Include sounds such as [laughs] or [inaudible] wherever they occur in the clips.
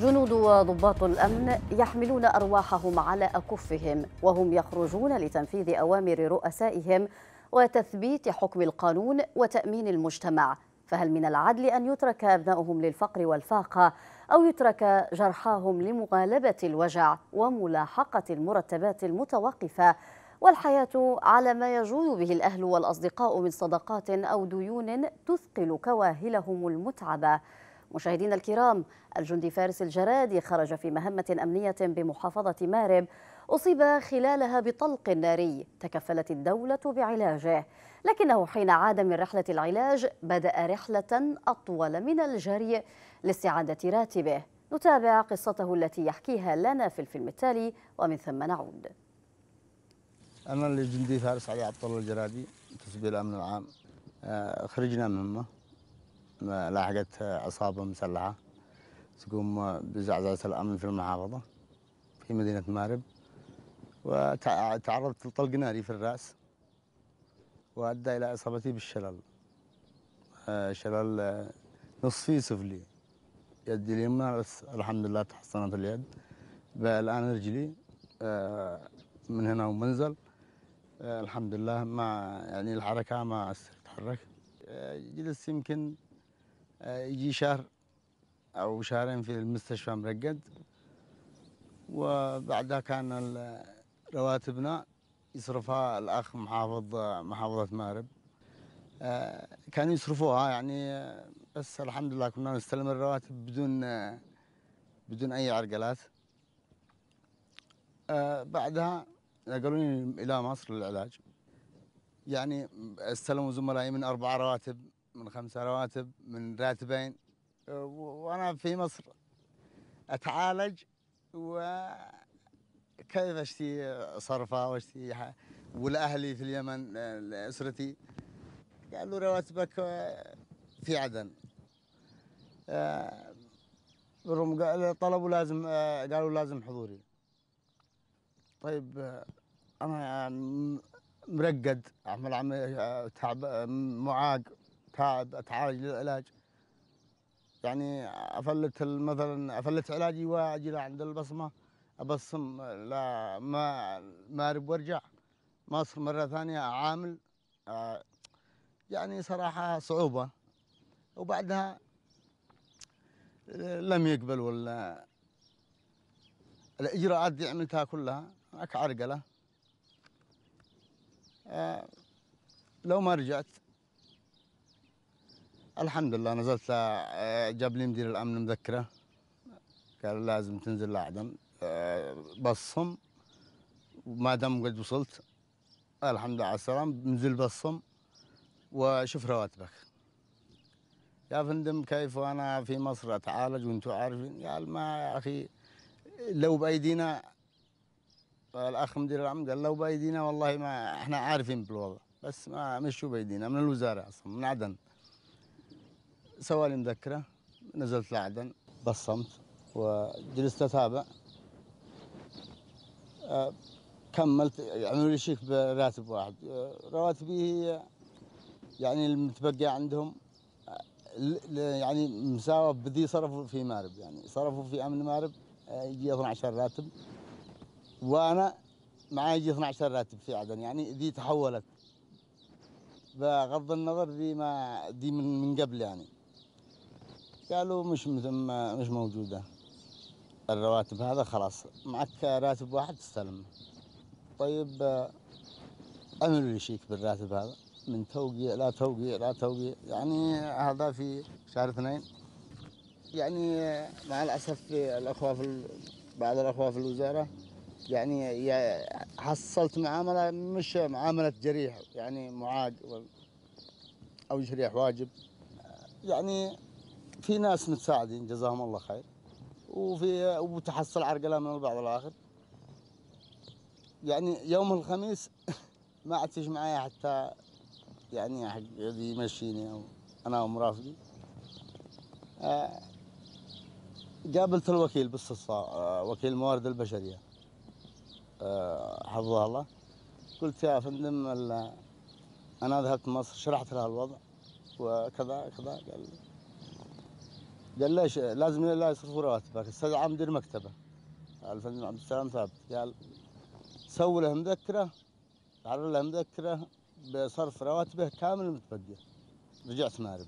جنود وضباط الامن يحملون ارواحهم على اكفهم وهم يخرجون لتنفيذ اوامر رؤسائهم وتثبيت حكم القانون وتامين المجتمع فهل من العدل ان يترك ابنائهم للفقر والفاقه او يترك جرحاهم لمغالبه الوجع وملاحقه المرتبات المتوقفه والحياه على ما يجود به الاهل والاصدقاء من صدقات او ديون تثقل كواهلهم المتعبه مشاهدينا الكرام الجندي فارس الجرادي خرج في مهمة أمنية بمحافظة مارب أصيب خلالها بطلق ناري تكفلت الدولة بعلاجه لكنه حين عاد من رحلة العلاج بدأ رحلة أطول من الجري لاستعادة راتبه نتابع قصته التي يحكيها لنا في الفيلم التالي ومن ثم نعود أنا الجندي فارس علي عبد الله الجرادي تسبيل الأمن العام آه، خرجنا مهمة لاحقت عصابة مسلحة تقوم بزعزعة الأمن في المحافظة في مدينة مارب وتعرضت لطلق ناري في الرأس وأدى إلى إصابتي بالشلل شلل نصفي سفلي يدي اليمنى بس الحمد لله تحصنت اليد الآن رجلي من هنا ومنزل الحمد لله ما يعني الحركة ما أتحرك جلست يمكن آه، يجي شهر أو شهرين في المستشفى مرقد وبعدها كان رواتبنا يصرفها الأخ محافظ محافظة مارب آه، كانوا يصرفوها يعني آه، بس الحمد لله كنا نستلم الرواتب بدون بدون أي عرقلات بعدها نقلوني إلى مصر للعلاج يعني استلموا زملائي من أربع رواتب من خمس رواتب من راتبين وانا في مصر اتعالج وكيف اشتي صرفه واشتي والاهلي في اليمن اسرتي قالوا رواتبك في عدن رغم طلبوا لازم قالوا لازم حضوري طيب انا مرقد اعمل تعب معاق تعب اتعالج للعلاج يعني افلت مثلا افلت علاجي واجي عند البصمه ابصم لا ما ما ارب وارجع ما مره ثانيه اعامل آه، يعني صراحه صعوبه وبعدها لم يقبل ولا الاجراءات دي عملتها كلها كعرقله آه، لو ما رجعت الحمد لله نزلت آه، جاب لي مدير الامن مذكره قال لازم تنزل لعدن آه، بصهم وما دام قد وصلت الحمد لله على السلام نزل بصهم وشوف رواتبك يا فندم كيف وانا في مصر اتعالج وانتم عارفين قال ما يا اخي لو بايدينا الاخ مدير العام قال لو بايدينا والله ما احنا عارفين بالوضع بس ما مشوا بايدينا من الوزاره اصلا من عدن سوالي مذكره نزلت لعدن بصمت وجلست اتابع أه، كملت عملوا لي شيك براتب واحد أه، رواتبي هي يعني المتبقى عندهم أه، يعني مساوى بذي صرفوا في مارب يعني صرفوا في امن مارب يجي 12 راتب وانا معي يجي 12 راتب في عدن يعني ذي تحولت بغض النظر ذي ما ذي من, من قبل يعني قالوا مش مثل مش موجوده الرواتب هذا خلاص معك راتب واحد تستلم طيب امر لي شيك بالراتب هذا من توقيع لا توقيع لا توقيع يعني هذا في شهر اثنين يعني مع الاسف الاخوه في بعض الاخوه في الوزاره يعني حصلت معامله مش معامله جريح يعني معاد او جريح واجب يعني في ناس متساعدين جزاهم الله خير وفي وتحصل عرقله من البعض الاخر يعني يوم الخميس [laughs] ما عدتش معايا حتى يعني حق يمشيني او انا ومرافقي آه، قابلت الوكيل باستفسار آه، وكيل الموارد البشريه آه، حفظه الله قلت يا فندم انا ذهبت مصر شرحت لها الوضع وكذا كذا قال لي قال ليش لازم لا يصرفوا رواتبك استدعى مدير مكتبه الفندق عبد السلام ثابت قال سووا له مذكره تعرض له مذكره بصرف رواتبه كامل متبقي رجعت مارب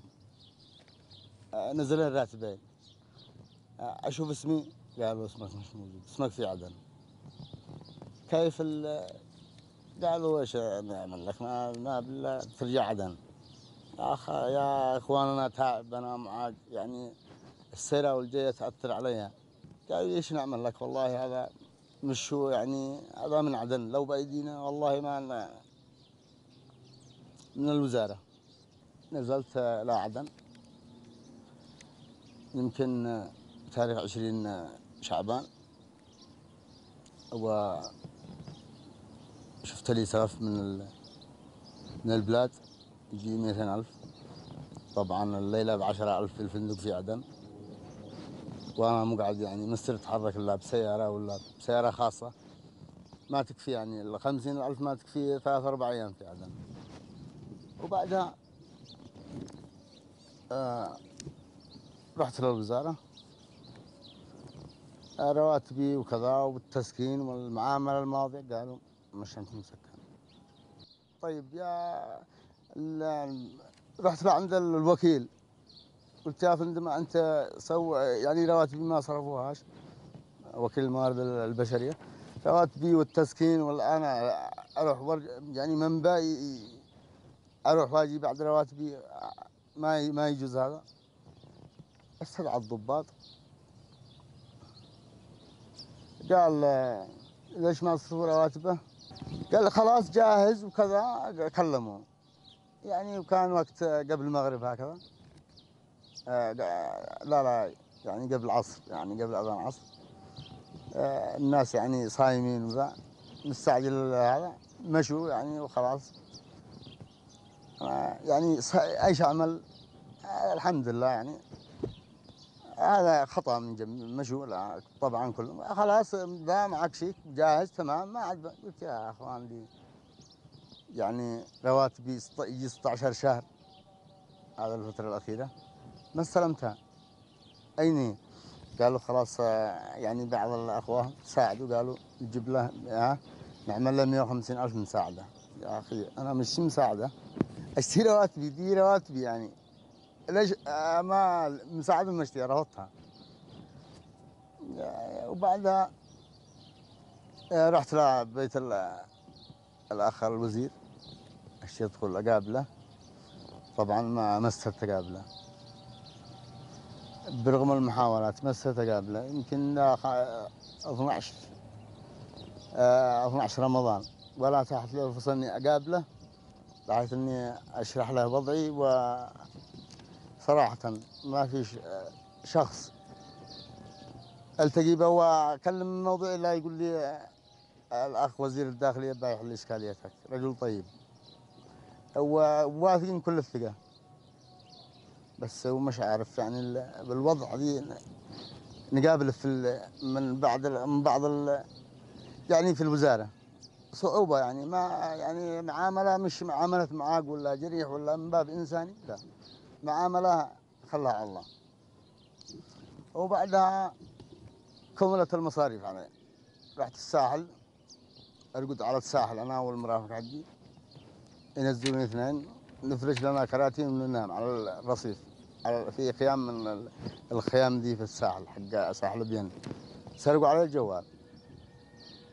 نزل الراتبين اشوف اسمي قالوا اسمك مش موجود اسمك في عدن كيف ال قالوا ايش نعمل لك ما ما بالله ترجع عدن يا اخ يا اخواننا تعب انا معاك يعني السيرة والجاية تأثر عليها قالوا ايش نعمل لك والله هذا مش هو يعني هذا من عدن لو بأيدينا والله ما من الوزارة نزلت إلى عدن يمكن تاريخ عشرين شعبان و شفت لي سلف من ال... من البلاد يجي مئتين ألف طبعا الليلة بعشرة ألف في الفندق في عدن وانا مو قاعد يعني مستر اتحرك الا بسياره ولا بسياره خاصه ما تكفي يعني ال 50000 ما تكفي ثلاث اربع ايام في عدن وبعدها آه رحت للوزاره آه رواتبي وكذا والتسكين والمعامله الماضيه قالوا مش انت مسكن طيب يا رحت لعند الوكيل قلت يا فندم انت سو يعني رواتبي ما صرفوهاش وكيل الموارد البشريه رواتبي والتسكين والان اروح يعني منبع اروح واجي بعد رواتبي ما ما يجوز هذا اسال على الضباط قال ليش ما تصرفوا رواتبه؟ قال خلاص جاهز وكذا كلموه يعني وكان وقت قبل المغرب هكذا آه، لا لا يعني قبل العصر يعني قبل اذان العصر آه، الناس يعني صايمين وذا مستعجل هذا مشوا يعني وخلاص آه، يعني ايش اعمل الحمد لله يعني هذا خطا من جنب مشوا طبعا كلهم خلاص ذا معك شيء جاهز تمام ما عاد قلت يا اخوان دي يعني رواتبي يجي 16 شهر هذا الفتره الاخيره ما استلمتها أين هي؟ قالوا خلاص آه، يعني بعض الأخوة ساعدوا قالوا نجيب له آه، نعمل له 150 ألف مساعدة يا أخي أنا مش مساعدة أشتري رواتبي دي رواتبي يعني ليش آه، ما مساعدة ما أشتري رفضتها وبعدها رحت لبيت الأخ الوزير أشتريت أدخل أقابله طبعا ما ما استطعت أقابله برغم المحاولات ما استتقابله يمكن 12 12 آه، رمضان ولا تحت لي الفرصه اني اقابله بحيث اني اشرح له وضعي وصراحه ما في شخص التقي به واكلم الموضوع الا يقول لي آه، الاخ وزير الداخليه بايح اشكاليتك رجل طيب وواثقين كل الثقه بس هو مش عارف يعني بالوضع دي نقابل في من بعد من بعض يعني في الوزاره صعوبه يعني ما يعني معامله مش معامله معاق ولا جريح ولا من باب انساني لا معامله خلاها على الله وبعدها كملت المصاريف علي رحت الساحل ارقد على الساحل انا والمرافق حقي ينزلوني اثنين نفرش لنا كراتين وننام على الرصيف في خيام من الخيام دي في الساحل حق ساحل بين سرقوا علي الجوال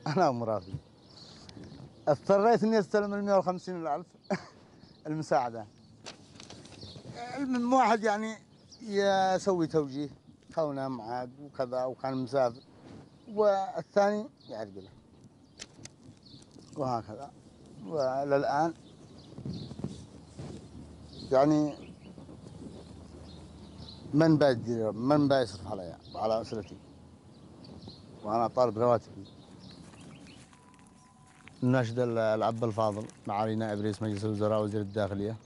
انا مرافي اضطريت اني استلم ال 150 الف [laughs] المساعده المهم واحد يعني يسوي توجيه كونه معاد وكذا وكان مسافر والثاني يعرقله وهكذا والى الان يعني من بادير من بيصرف علي وعلى اسرتي وانا طالب رواتبي الناشد العب الفاضل معالي نائب رئيس مجلس الوزراء وزير الداخليه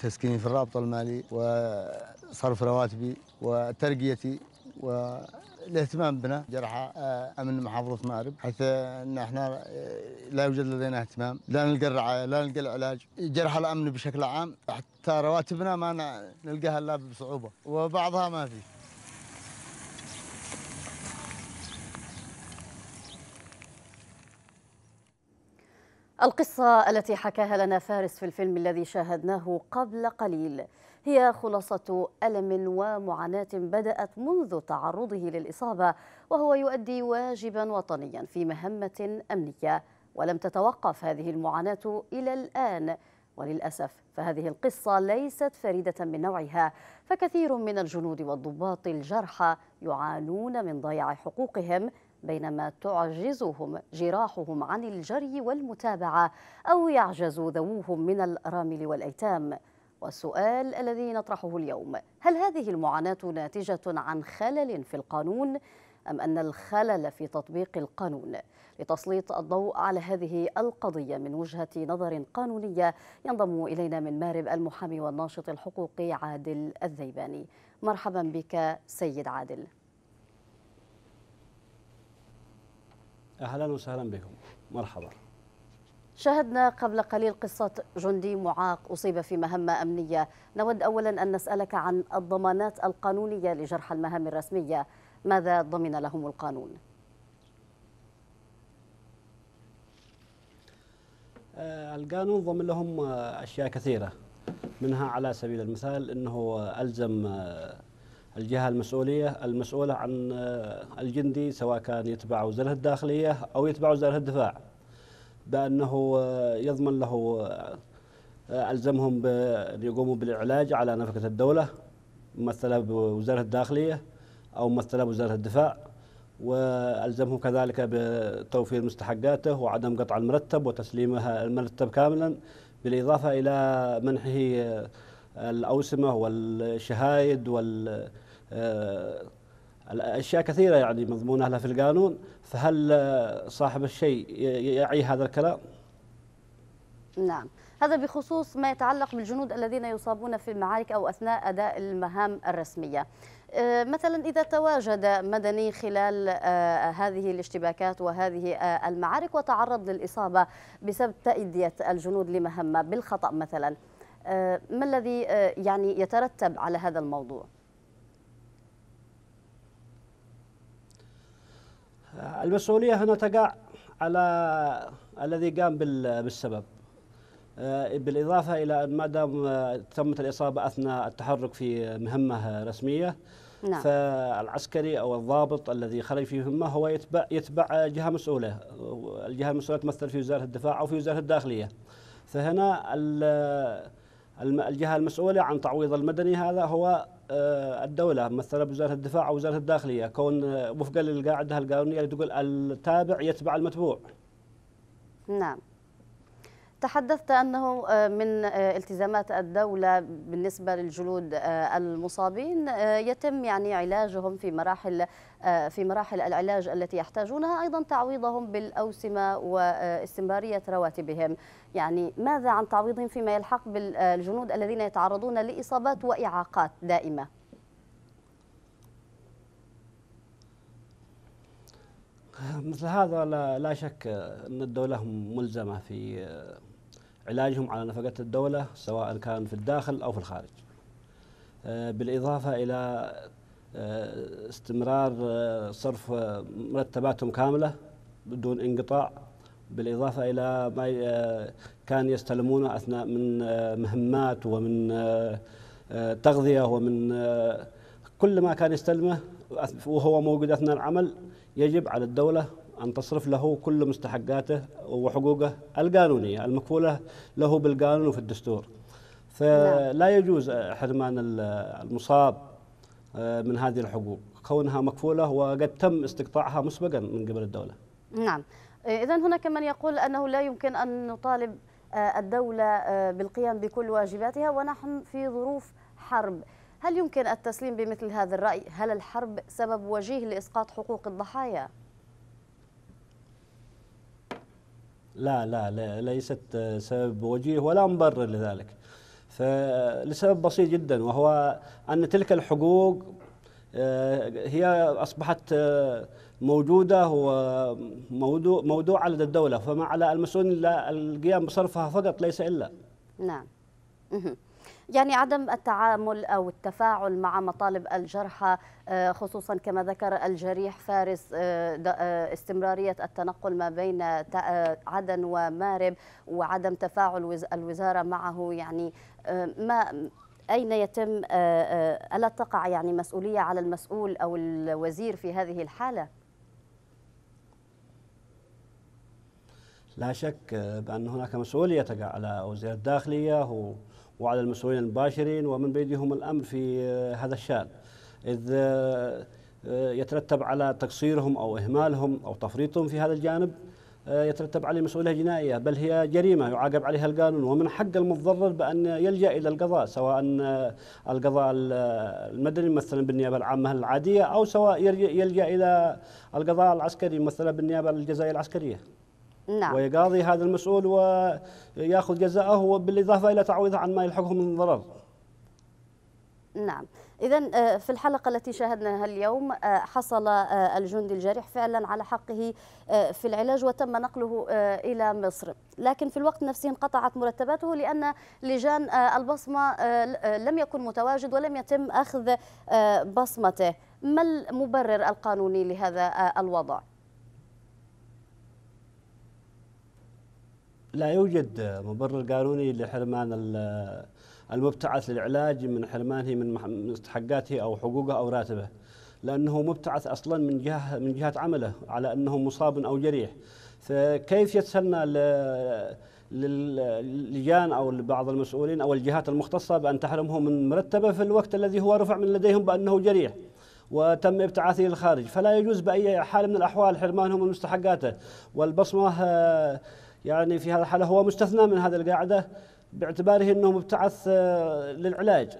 تسكيني في الرابطه المالي وصرف رواتبي وترقيتي و الاهتمام بنا جرحى آه، امن محافظه مارب حيث ان احنا آه، لا يوجد لدينا اهتمام لا نلقى الرعايه لا نلقى العلاج جرحى الامن بشكل عام حتى رواتبنا ما نلقاها الا بصعوبه وبعضها ما في القصة التي حكاها لنا فارس في الفيلم الذي شاهدناه قبل قليل هي خلاصة ألم ومعاناة بدأت منذ تعرضه للإصابة وهو يؤدي واجبا وطنيا في مهمة أمنية ولم تتوقف هذه المعاناة إلى الآن وللأسف فهذه القصة ليست فريدة من نوعها فكثير من الجنود والضباط الجرحى يعانون من ضياع حقوقهم بينما تعجزهم جراحهم عن الجري والمتابعة أو يعجز ذووهم من الأرامل والأيتام والسؤال الذي نطرحه اليوم هل هذه المعاناة ناتجة عن خلل في القانون أم أن الخلل في تطبيق القانون لتسليط الضوء على هذه القضية من وجهة نظر قانونية ينضم إلينا من مارب المحامي والناشط الحقوقي عادل الذيباني مرحبا بك سيد عادل أهلا وسهلا بكم مرحبا شاهدنا قبل قليل قصة جندي معاق أصيب في مهمة أمنية نود أولا أن نسألك عن الضمانات القانونية لجرح المهام الرسمية ماذا ضمن لهم القانون؟ آه، القانون ضمن لهم آه، أشياء كثيرة منها على سبيل المثال أنه ألزم آه، الجهة المسؤولية المسؤولة عن الجندي سواء كان يتبع وزارة الداخلية أو يتبع وزارة الدفاع بانه آه، يضمن له آه، آه، الزمهم بان يقوموا بالعلاج على نفقه الدوله ممثله بوزاره الداخليه او ممثله بوزاره الدفاع والزمهم كذلك بتوفير مستحقاته وعدم قطع المرتب وتسليمه المرتب كاملا بالاضافه الى منحه الاوسمه والشهايد وال الاشياء كثيره يعني مضمونه لها في القانون فهل صاحب الشيء يعي هذا الكلام؟ نعم هذا بخصوص ما يتعلق بالجنود الذين يصابون في المعارك او اثناء اداء المهام الرسميه. آه، مثلا إذا تواجد مدني خلال آه، هذه الاشتباكات وهذه آه، المعارك وتعرض للإصابة بسبب تأدية الجنود لمهمة بالخطأ مثلا ما الذي يعني يترتب على هذا الموضوع؟ المسؤولية هنا تقع على الذي قام بالسبب آه، بالإضافة إلى أن ما دام آه، تمت الإصابة أثناء التحرك في مهمة رسمية نعم. فالعسكري أو الضابط الذي خرج في مهمة هو يتبع, يتبع جهة مسؤولة الجهة المسؤولة تمثل في وزارة الدفاع أو في وزارة الداخلية فهنا الجهة المسؤولة عن تعويض المدني هذا هو آه، الدوله مثلا بوزاره الدفاع او وزاره الداخليه كون آه، وفقا للقاعده القانونيه اللي تقول التابع يتبع المتبوع. نعم. تحدثت أنه آه، من التزامات الدولة بالنسبة للجلود المصابين يتم يعني علاجهم في مراحل آه، في مراحل العلاج التي يحتاجونها أيضا تعويضهم بالأوسمة واستمرارية رواتبهم يعني ماذا عن تعويضهم فيما يلحق بالجنود الذين يتعرضون لإصابات وإعاقات دائمة مثل هذا لا, شك أن الدولة ملزمة في علاجهم على نفقة الدولة سواء كان في الداخل أو في الخارج آه، بالإضافة إلى آه، استمرار آه، صرف آه، مرتباتهم كاملة بدون انقطاع بالإضافة إلى ما كان يستلمونه أثناء من مهمات ومن تغذية ومن كل ما كان يستلمه وهو موجود أثناء العمل يجب على الدولة أن تصرف له كل مستحقاته وحقوقه القانونية المكفولة له بالقانون وفي الدستور فلا نعم. يجوز حرمان المصاب آه، من هذه الحقوق كونها مكفولة وقد تم استقطاعها مسبقا من قبل الدولة نعم آه، إذا هناك من يقول أنه لا يمكن أن نطالب آه، الدولة بالقيام بكل واجباتها ونحن في ظروف حرب هل يمكن التسليم بمثل هذا الرأي؟ هل الحرب سبب وجيه لإسقاط حقوق الضحايا؟ لا لا, لا ليست سبب وجيه ولا مبرر لذلك فلسبب بسيط جدا وهو أن تلك الحقوق آه، هي أصبحت آه، موجودة وموضوع موضوع لدى الدولة فما على المسؤول القيام بصرفها فقط ليس إلا نعم يعني عدم التعامل أو التفاعل مع مطالب الجرحى آه، خصوصا كما ذكر الجريح فارس آه، آه، استمرارية التنقل ما بين عدن ومارب وعدم تفاعل الوزارة معه يعني ما أين يتم ألا تقع يعني مسؤولية على المسؤول أو الوزير في هذه الحالة؟ لا شك بأن هناك مسؤولية تقع على وزير الداخلية وعلى المسؤولين المباشرين ومن بيدهم الأمر في آه، هذا الشأن إذ آه، آه، يترتب على تقصيرهم أو إهمالهم أو تفريطهم في هذا الجانب يترتب عليه مسؤولية جنائية بل هي جريمة يعاقب عليها القانون ومن حق المتضرر بأن يلجأ إلى القضاء سواء القضاء المدني مثلا بالنيابة العامة العادية أو سواء يلجأ إلى القضاء العسكري مثلا بالنيابة الجزائية العسكرية نعم. ويقاضي هذا المسؤول وياخذ جزاءه بالاضافه الى تعويضه عن ما يلحقه من ضرر. نعم إذا آه، في الحلقة التي شاهدناها اليوم آه، حصل آه، الجندي الجريح فعلا على حقه في العلاج وتم نقله إلى مصر لكن في الوقت نفسه انقطعت مرتباته لأن لجان البصمة لم يكن متواجد ولم يتم أخذ بصمته ما المبرر القانوني لهذا الوضع؟ لا يوجد مبرر قانوني لحرمان المبتعث للعلاج من حرمانه من مستحقاته او حقوقه او راتبه لانه مبتعث اصلا من جهه من جهه عمله على انه مصاب او جريح فكيف يتسنى للجان او لبعض المسؤولين او الجهات المختصه بان تحرمه من مرتبه في الوقت الذي هو رفع من لديهم بانه جريح وتم ابتعاثه للخارج فلا يجوز باي حال من الاحوال حرمانه من مستحقاته والبصمه آه، يعني في هذه الحالة هو مستثنى من هذه القاعدة باعتباره أنه مبتعث آه، للعلاج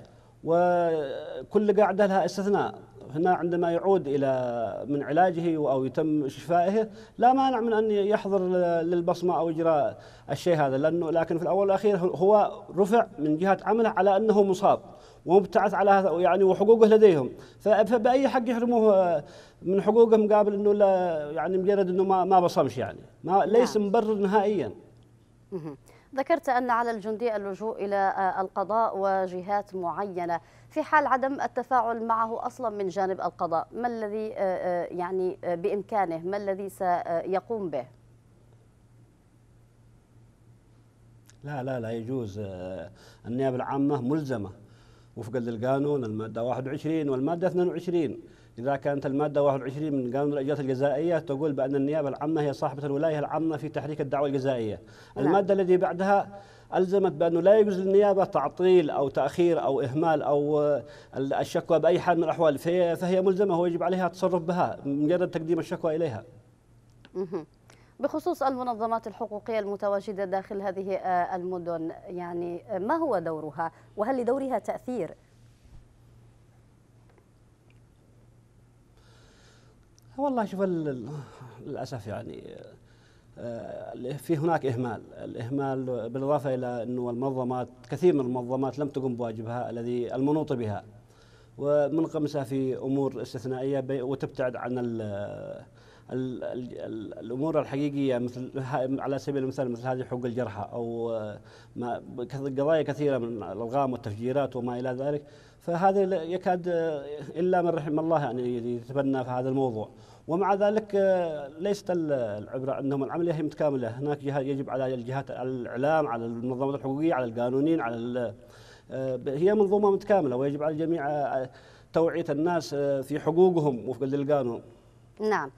وكل قاعدة لها استثناء هنا عندما يعود إلى من علاجه أو يتم شفائه لا مانع من أن يحضر للبصمة أو إجراء الشيء هذا لأنه لكن في الأول والأخير هو رفع من جهة عمله على أنه مصاب ومبتعث على هذا يعني وحقوقه لديهم فباي حق يحرموه آه، من حقوقه مقابل انه لا يعني مجرد انه ما ما بصمش يعني ما نعم. ليس نعم. مبرر نهائيا ذكرت ان على الجندي اللجوء الى آه، القضاء وجهات معينه في حال عدم التفاعل معه اصلا من جانب القضاء ما الذي آه، يعني بامكانه ما الذي سيقوم به لا لا لا يجوز النيابه العامه ملزمه وفقا للقانون المادة 21 والمادة 22 إذا كانت المادة 21 من قانون الأجيال الجزائية تقول بأن النيابة العامة هي صاحبة الولاية العامة في تحريك الدعوة الجزائية نعم. المادة التي بعدها ألزمت بأنه لا يجوز للنيابة تعطيل أو تأخير أو إهمال أو آه، الشكوى بأي حال من الأحوال فهي, فهي ملزمة ويجب عليها التصرف بها مجرد تقديم الشكوى إليها بخصوص المنظمات الحقوقية المتواجدة داخل هذه آه، المدن يعني آه، ما هو دورها وهل لدورها تأثير؟ والله شوف للأسف يعني آه، في هناك إهمال الإهمال بالإضافة إلى أنه المنظمات كثير من المنظمات لم تقم بواجبها الذي المنوط بها ومنقمسة في أمور استثنائية وتبتعد عن ال ال الامور الحقيقيه مثل على سبيل المثال مثل هذه حقوق الجرحى او آه، ما قضايا كثيره من الالغام والتفجيرات وما الى ذلك فهذا يكاد آه، الا من رحم الله ان يعني يتبنى في هذا الموضوع ومع ذلك آه، ليست العبره انهم العمليه هي متكامله هناك يجب على الجهات على الاعلام على المنظمات الحقوقيه على القانونيين على هي منظومه متكامله ويجب على الجميع توعيه الناس في حقوقهم وفقا للقانون نعم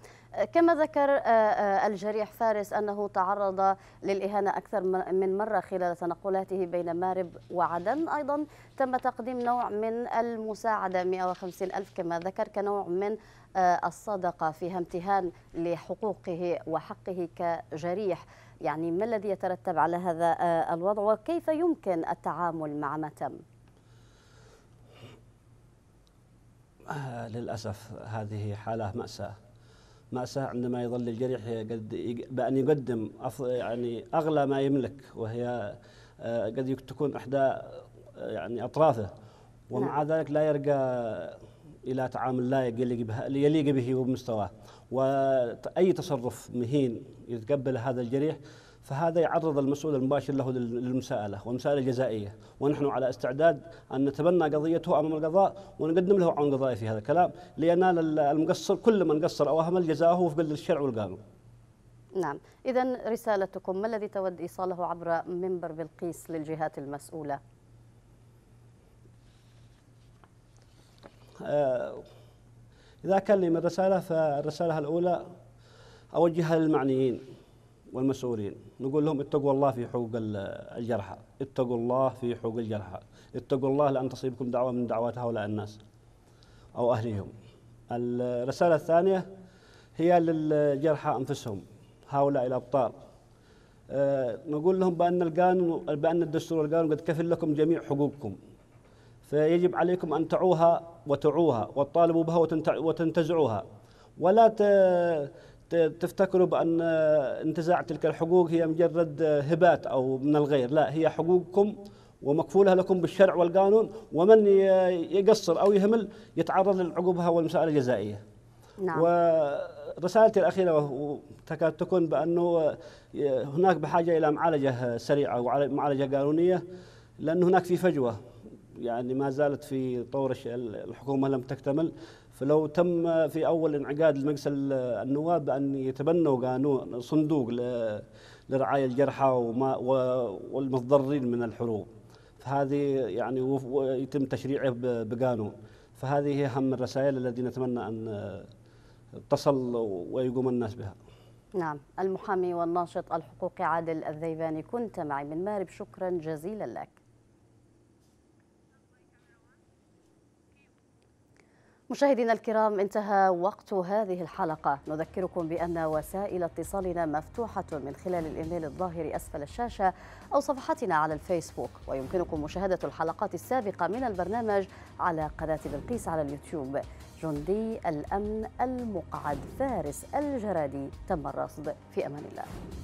كما ذكر آه، آه، الجريح فارس أنه تعرض للإهانة أكثر من مرة خلال تنقلاته بين مارب وعدن أيضا تم تقديم نوع من المساعدة 150 ألف كما ذكر كنوع من آه، الصدقة فيها امتهان لحقوقه وحقه كجريح يعني ما الذي يترتب على هذا الوضع وكيف يمكن التعامل مع ما تم؟ للأسف هذه حالة مأساة مأساة عندما يظل الجريح قد بأن يقدم يعني أغلى ما يملك وهي آه، قد تكون إحدى آه، يعني أطرافه ومع نعم. ذلك لا يرقى إلى تعامل لا يليق به ومستواه وأي تصرف مهين يتقبل هذا الجريح فهذا يعرض المسؤول المباشر له للمساءلة والمساءلة الجزائية ونحن على استعداد أن نتبنى قضيته أمام القضاء ونقدم له عون قضائي في هذا الكلام لينال المقصر كل من قصر أو أهمل جزاءه في الشرع والقانون نعم إذا رسالتكم ما الذي تود إيصاله عبر منبر بلقيس للجهات المسؤولة آه، إذا كان لي من رسالة فالرسالة الأولى أوجهها للمعنيين والمسؤولين نقول لهم اتقوا الله في حقوق الجرحى اتقوا الله في حقوق الجرحى اتقوا الله لأن تصيبكم دعوة من دعوات هؤلاء الناس أو أهلهم الرسالة الثانية هي للجرحى أنفسهم هؤلاء الأبطال آه، نقول لهم بأن القانون بأن الدستور والقانون قد كفل لكم جميع حقوقكم فيجب عليكم أن تعوها وتعوها وتطالبوا بها وتنتزعوها ولا تفتكروا بأن انتزاع تلك الحقوق هي مجرد هبات أو من الغير لا هي حقوقكم ومكفولها لكم بالشرع والقانون ومن يقصر أو يهمل يتعرض للعقوبة والمسائل الجزائية نعم. ورسالتي الأخيرة تكاد تكون بأنه هناك بحاجة إلى معالجة سريعة ومعالجة قانونية لأن هناك في فجوة يعني ما زالت في طور الحكومة لم تكتمل فلو تم في أول انعقاد المجلس النواب أن يتبنوا قانون صندوق لرعاية الجرحى وما والمتضررين من الحروب فهذه يعني يتم تشريعه بقانون فهذه هي أهم الرسائل التي نتمنى أن تصل ويقوم الناس بها نعم المحامي والناشط الحقوقي عادل الذيباني كنت معي من مارب شكرا جزيلا لك مشاهدينا الكرام انتهى وقت هذه الحلقة نذكركم بأن وسائل اتصالنا مفتوحة من خلال الإيميل الظاهر أسفل الشاشة أو صفحتنا على الفيسبوك ويمكنكم مشاهدة الحلقات السابقة من البرنامج على قناة بلقيس على اليوتيوب جندي الأمن المقعد فارس الجرادي تم الرصد في أمان الله